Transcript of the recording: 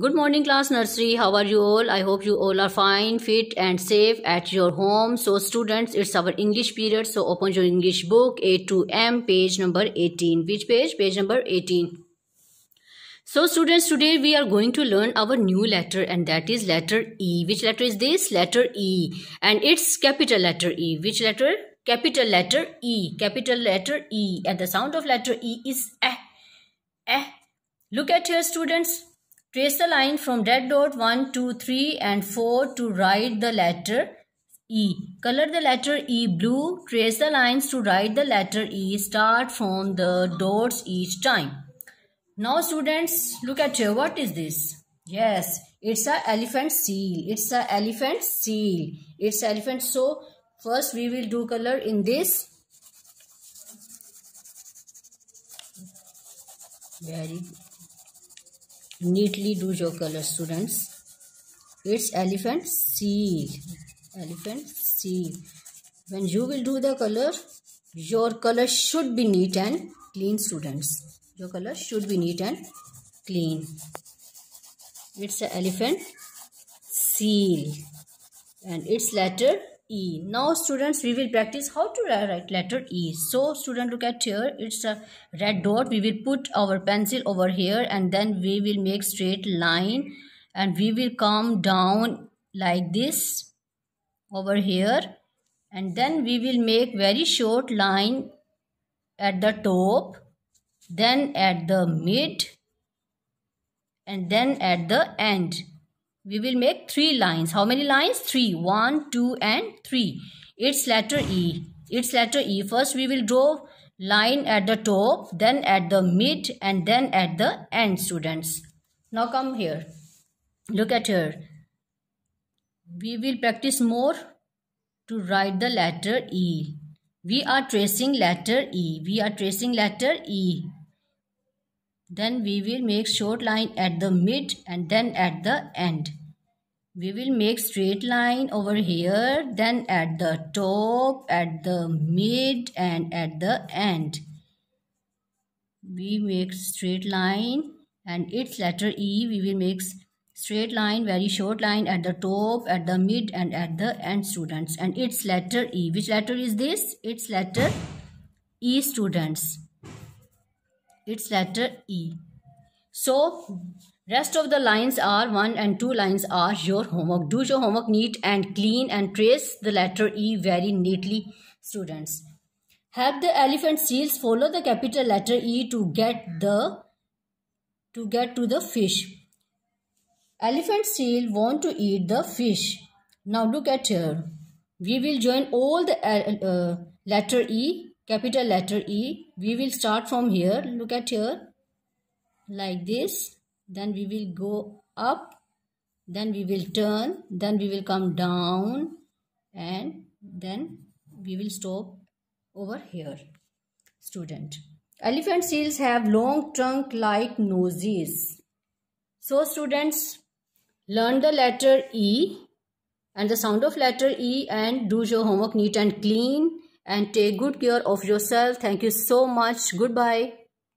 Good morning class nursery. How are you all? I hope you all are fine, fit and safe at your home. So students, it's our English period. So open your English book A to M page number 18. Which page? Page number 18. So students, today we are going to learn our new letter and that is letter E. Which letter is this? Letter E. And it's capital letter E. Which letter? Capital letter E. Capital letter E. And the sound of letter E is eh. Eh. Look at here students. Trace the line from red dot 1, 2, 3 and 4 to write the letter E. Color the letter E blue. Trace the lines to write the letter E. Start from the dots each time. Now students, look at here. What is this? Yes, it's a elephant seal. It's a elephant seal. It's elephant. So, first we will do color in this. Very good neatly do your color students it's elephant seal elephant seal when you will do the color your color should be neat and clean students your color should be neat and clean it's an elephant seal and its letter E. Now students we will practice how to write letter E. So student look at here it's a red dot. We will put our pencil over here and then we will make straight line and we will come down like this over here and then we will make very short line at the top then at the mid and then at the end we will make three lines. How many lines? Three. One, two and three. Its letter E. Its letter E. First we will draw line at the top, then at the mid and then at the end students. Now come here. Look at here. We will practice more to write the letter E. We are tracing letter E. We are tracing letter E. Then we will make short line at the mid and then at the end. We will make straight line over here, then at the top, at the mid and at the end. We make straight line and its letter E we will make straight line very short line at the top at the mid and at the end students and its letter E which letter is this its letter E students its letter E. So, rest of the lines are 1 and 2 lines are your homework. Do your homework neat and clean and trace the letter E very neatly, students. Help the elephant seals follow the capital letter E to get the to get to the fish. Elephant seal want to eat the fish. Now look at here. We will join all the uh, uh letter E capital letter E. We will start from here. Look at here. Like this. Then we will go up. Then we will turn. Then we will come down. And then we will stop over here. Student. Elephant seals have long trunk-like noses. So students, learn the letter E and the sound of letter E and do your homework neat and clean and take good care of yourself. Thank you so much. Goodbye.